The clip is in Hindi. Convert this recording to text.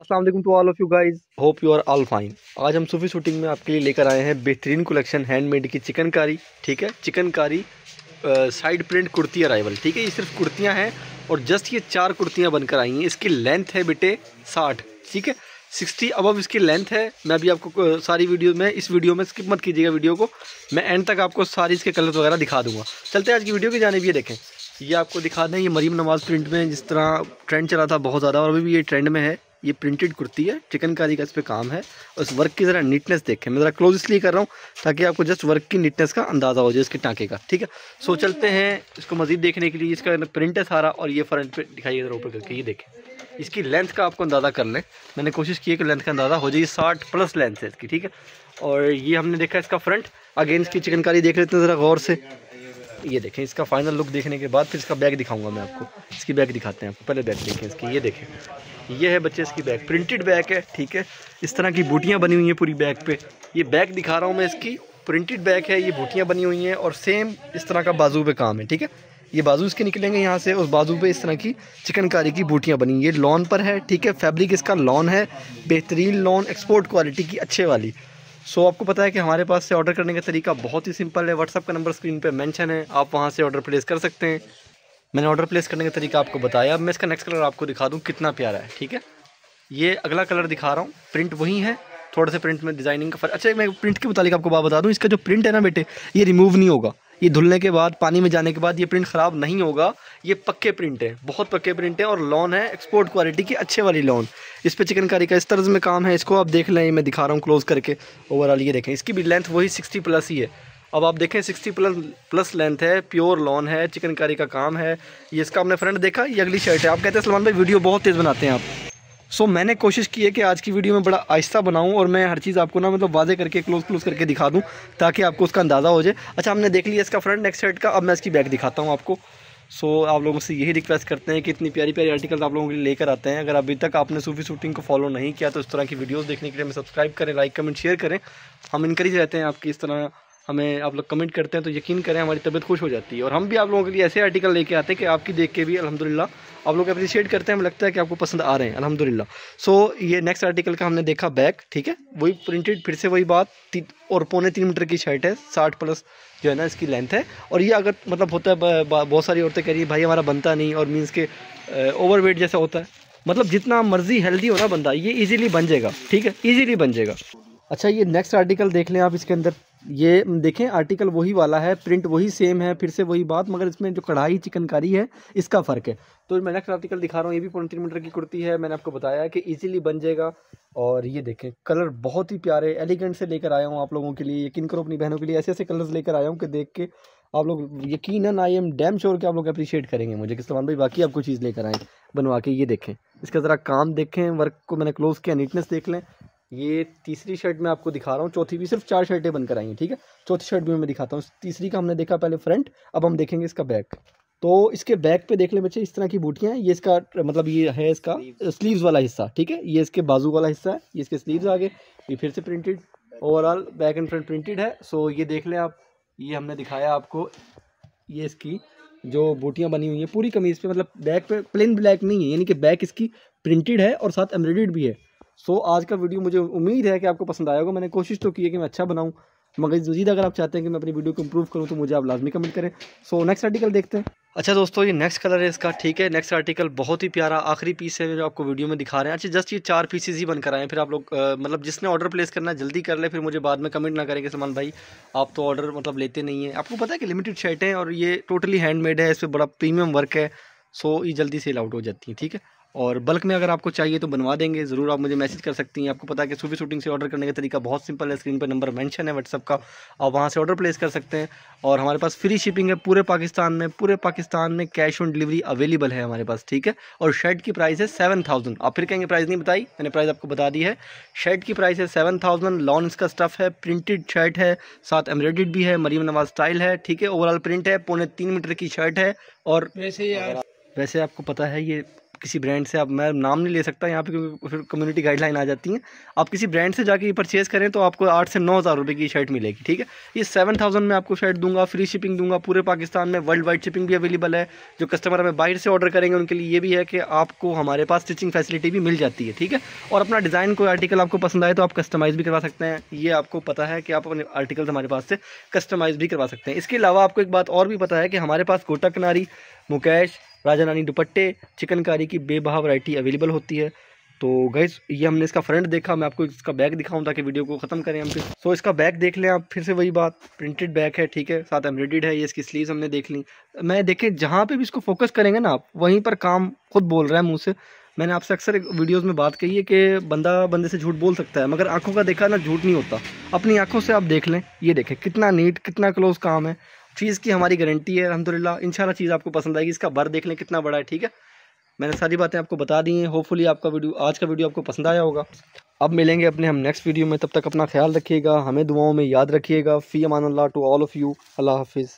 Aslam to all of you guys hope you are all fine आज हम सूफी शूटिंग में आपके लिए लेकर आए हैं बेहतरीन कलेक्शन हैंडमेड की चिकनकारी ठीक है chikankari side print kurti arrival ठीक है ये सिर्फ कुर्तियाँ हैं और जस्ट ये चार कुर्तियाँ बनकर आई हैं इसकी लेंथ है बेटे साठ ठीक है सिक्सटी अब इसकी लेंथ है मैं अभी आपको सारी वीडियो में इस वीडियो में स्किप मत कीजिएगा वीडियो को मैं एंड तक आपको सारी इसके कलर्स वगैरह दिखा दूंगा चलते हैं आज की वीडियो की जाने भी देखें ये आपको दिखा दें ये मरीम नवाज़ प्रिंट में जिस तरह ट्रेंड चला था बहुत ज़्यादा और अभी भी ये ट्रेंड में है ये प्रिंटेड कुर्ती है चिकनकारी का इस पर काम है और इस वर्क की ज़रा नीटनेस देखें मैं ज़रा क्लोज इसलिए कर रहा हूँ ताकि आपको जस्ट वर्क की नीटनेस का अंदाज़ा हो जाए इसके टाँके का ठीक है सो चलते हैं इसको मज़ीद देखने के लिए इसका प्रिंट है सारा और ये फ्रंट पर दिखाइए ज़रा ऊपर करके ये देखें इसकी लेंथ का आपको अंदाज़ा कर लें मैंने कोशिश की है कि लेंथ का अंदाज़ा हो जाए साठ प्लस लेंथ है इसकी ठीक है और ये हमने देखा इसका फ्रंट अगेन इसकी चिकनकारी देख लेते हैं ज़रा गौर से ये देखें इसका फाइनल लुक देखने के बाद फिर इसका बैग दिखाऊंगा मैं आपको इसकी बैग दिखाते हैं आपको पहले बैग देखें इसकी ये देखें ये है बच्चे इसकी बैग प्रिंटेड बैग है ठीक है इस तरह की बूटियाँ बनी हुई हैं पूरी बैग पे ये बैग दिखा रहा हूँ मैं इसकी प्रिंटेड बैग है ये बूटियाँ बनी हुई हैं और सेम इस तरह का बाजू पे काम है ठीक है ये बाजू इसके निकलेंगे यहाँ से उस बाजू पे इस तरह की चिकनकारी की बूटियाँ बनी ये लॉन पर है ठीक है फैब्रिक इसका लॉन है बेहतरीन लॉन एक्सपोर्ट क्वालिटी की अच्छे वाली सो आपको पता है कि हमारे पास से ऑर्डर करने का तरीका बहुत ही सिंपल है व्हाट्सअप का नंबर स्क्रीन पर मैंशन है आप वहाँ से ऑर्डर प्लेस कर सकते हैं मैंने ऑर्डर प्लेस करने का तरीका आपको बताया अब मैं इसका नेक्स्ट कलर आपको दिखा दूँ कितना प्यारा है ठीक है ये अगला कलर दिखा रहा हूँ प्रिंट वही है थोड़े से प्रिंट में डिज़ाइनिंग का फर्क अच्छा मैं प्रिंट के मुताबिक आपको बात बता दूँ इसका जो प्रिंट है ना बेटे ये रिमूव नहीं होगा ये धुलने के बाद पानी में जाने के बाद ये प्रिंट ख़राब नहीं होगा ये पक्के प्रिंट है बहुत पक्के प्रिंट है और लॉन है एक्सपोर्ट क्वालिटी की अच्छे वाली लॉन इस पर चिकनकारी का इस तर्ज में काम है इसको आप देख लें मैं दिखा रहा हूँ क्लोज़ करके ओवरऑल ये देखें इसकी भी लेंथ वही सिक्सटी प्लस ही है अब आप देखें सिक्सटी प्लस प्लस लेंथ है प्योर लॉन है चिकनकारी का काम है ये इसका आपने फ्रंट देखा ये अगली शर्ट है आप कहते हैं सलमान भाई वीडियो बहुत तेज़ बनाते हैं आप सो so, मैंने कोशिश की है कि आज की वीडियो में बड़ा आहिस्ता बनाऊं और मैं हर चीज़ आपको ना मतलब वाजे करके क्लोज क्लोज करके दिखा दूं ताकि आपको उसका अंदाज़ा हो जाए अच्छा हमने देख लिया इसका फ्रंट नेक्स्ट शर्ट का अब मैं इसकी बैक दिखाता हूं आपको सो so, आप लोगों से यही रिक्वेस्ट करते हैं कि इतनी प्यारी प्यारी आर्टिकल आप लोगों के लिए लेकर आते हैं अगर अभी तक आपने सूफी शूटिंग को फॉलो नहीं किया तो इस तरह की वीडियोज़ देखने के लिए हमें सब्सक्राइब करें लाइक कमेंट शेयर करें हम इनक्रेज रहते हैं आपकी इस तरह हमें आप लोग कमेंट करते हैं तो यकीन करें हमारी तबीयत खुश हो जाती है और हम भी आप लोगों के लिए ऐसे आर्टिकल लेके आते हैं कि आपकी देख के भी अलहमदिल्ला आप लोग अप्रिशिएट करते हैं हमें लगता है कि आपको पसंद आ रहे हैं अलहमदिल्ला सो so, ये नेक्स्ट आर्टिकल का हमने देखा बैग ठीक है वही प्रिंटेड फिर से वही बात और पौने तीन मीटर की शर्ट है साठ प्लस जो है ना इसकी लेंथ है और ये अगर मतलब होता है बहुत सारी औरतें कह रही है भाई हमारा बनता नहीं और मीन्स के ओवर वेट जैसा होता है मतलब जितना मर्जी हेल्दी हो ना बंदा ये इजीली बन जाएगा ठीक है इजीली बन जाएगा अच्छा ये नेक्स्ट आर्टिकल देख लें आप इसके अंदर ये देखें आर्टिकल वही वाला है प्रिंट वही सेम है फिर से वही बात मगर इसमें जो कढ़ाई चिकनकारी है इसका फ़र्क है तो मैं नेक्स्ट आर्टिकल दिखा रहा हूँ ये भी पौने तीन मीटर की कुर्ती है मैंने आपको बताया कि इजीली बन जाएगा और ये देखें कलर बहुत ही प्यारे एलिगेंट से लेकर आया हूँ आप लोगों के लिए यकीन करो अपनी बहनों के लिए ऐसे ऐसे कलर्स लेकर आया हूँ कि देख के आप लोग यकीन आई एम डैम श्योर कि आप लोग अप्रिशिएट करेंगे मुझे कि सलमान भाई बाकी आपको चीज़ लेकर आएँ बनवा के ये देखें इसका ज़रा काम देखें वर्क को मैंने क्लोज किया नीटनेस देख लें ये तीसरी शर्ट मैं आपको दिखा रहा हूँ चौथी भी सिर्फ चार शर्टें बनकर आई हैं ठीक है चौथी शर्ट भी मैं दिखाता हूँ तीसरी का हमने देखा पहले फ्रंट अब हम देखेंगे इसका बैक तो इसके बैक पे देख लें बच्चे इस तरह की बूटियाँ हैं ये इसका मतलब ये है इसका स्लीव्स वाला हिस्सा ठीक है ये इसके बाजू वाला हिस्सा है ये इसके स्लीव्स आगे ये फिर से printed overall back and front printed है सो ये देख लें आप ये हमने दिखाया आपको ये इसकी जो बूटियाँ बनी हुई हैं पूरी कमीज़ पे मतलब बैक पे प्लेन ब्लैक नहीं है यानी कि बैक इसकी प्रिंटेड है और साथ एम्ब्रॉयड भी है सो so, आज का वीडियो मुझे उम्मीद है कि आपको पसंद आया होगा मैंने कोशिश तो की है कि मैं अच्छा बनाऊँ मगर मजीद अगर आप चाहते हैं कि मैं अपनी वीडियो को इम्प्रूव करूँ तो मुझे आप लाजमी कमेंट करें सो नेक्स्ट आर्टिकल देखते हैं अच्छा दोस्तों ये नेक्स्ट कलर है इसका ठीक है नेक्स्ट आर्टिकल बहुत ही प्यारा आखिरी पीस है जो आपको वीडियो में दिखा रहे हैं अच्छा जस्ट ये चार पीसेज ही बनकर आए हैं फिर आप लोग मतलब जिसने ऑर्डर प्लेस करना है जल्दी कर ले फिर मुझे बाद में कमेंट ना करें कि सलमान भाई आप तो ऑर्डर मतलब लेते नहीं हैं आपको पता है कि लिमिटेड शर्ट है और ये टोटली हैंडमेड है इस पर बड़ा प्रीमियम वर्क है सो ये जल्दी सेल आउट हो जाती है ठीक है और बल्क में अगर आपको चाहिए तो बनवा देंगे ज़रूर आप मुझे मैसेज कर सकती हैं आपको पता है कि सूफी शूटिंग से ऑर्डर करने का तरीका बहुत सिंपल है स्क्रीन पर नंबर मेंशन है व्हाट्सअप का आप वहाँ से ऑर्डर प्लेस कर सकते हैं और हमारे पास फ्री शिपिंग है पूरे पाकिस्तान में पूरे पाकिस्तान में कैश ऑन डिलीवरी अवेलेबल है हमारे पास ठीक है और शर्ट की प्राइस है सेवन थाउजेंड आप फिर कहेंगे प्राइस नहीं बताई मैंने प्राइस आपको बता दी है शर्ट की प्राइस है सेवन थाउजेंड लॉन इसका स्टफ़ है प्रिंटेड शर्ट है साथ एम्ब्रॉयड भी है मरीम नवाज स्टाइल है ठीक है ओवरऑल प्रिंट है पौने तीन मीटर की शर्ट है और वैसे वैसे आपको पता है ये किसी ब्रांड से आप मैं नाम नहीं ले सकता यहाँ पे क्योंकि फिर कम्युनिटी गाइडलाइन आ जाती हैं आप किसी ब्रांड से जाके परचेज़ करें तो आपको आठ से नौ हज़ार रुपये की शर्ट मिलेगी ठीक है ये सेवन थाउजेंड में आपको शर्ट दूंगा फ्री शिपिंग दूंगा पूरे पाकिस्तान में वर्ल्ड वाइड शिपिंग भी अवेलेबल है जो कस्टमर हमें बाहर से ऑर्डर करेंगे उनके लिए ये भी है कि आपको हमारे पास स्टिचिंग फैसिलिटी भी मिल जाती है ठीक है और अपना डिज़ाइन कोई आर्टिकल आपको पसंद आए तो आप कस्टमाइज़ भी करवा सकते हैं ये आपको पता है कि आप अपने आर्टिकल हमारे पास से कस्टमाइज़ भी करवा सकते हैं इसके अलावा आपको एक बात और भी पता है कि हमारे पास कोटा किनारी मुकेश राजा रानी दुपट्टे चिकनकारी की बेबहा वरायटी अवेलेबल होती है तो गैस ये हमने इसका फ्रंट देखा मैं आपको इसका बैक दिखाऊं ताकि वीडियो को ख़त्म करें हम फिर सो इसका बैक देख लें आप फिर से वही बात प्रिंटेड बैक है ठीक है साथ एम्ब्रॉडेड है ये इसकी स्लीव्स हमने देख ली मैं देखें जहाँ पे भी इसको फोकस करेंगे ना आप वहीं पर काम खुद बोल रहा है मुँह से मैंने आपसे अक्सर वीडियोज़ में बात कही है कि बंदा बंदे से झूठ बोल सकता है मगर आँखों का देखा ना झूठ नहीं होता अपनी आँखों से आप देख लें ये देखें कितना नीट कितना क्लोज काम है चीज़ की हमारी गारंटी है अलहमदिल्ला इन चीज़ आपको पसंद आएगी इसका भर देख लें कितना बड़ा है ठीक है मैंने सारी बातें आपको बता दी हैं होपफुली आपका वीडियो आज का वीडियो आपको पसंद आया होगा अब मिलेंगे अपने हम नेक्स्ट वीडियो में तब तक अपना ख्याल रखिएगा हमें दुआओं में याद रखिएगा फ़ी अमान अल्लाह टू ऑल ऑफ़ यू अल्लाह हाफिज़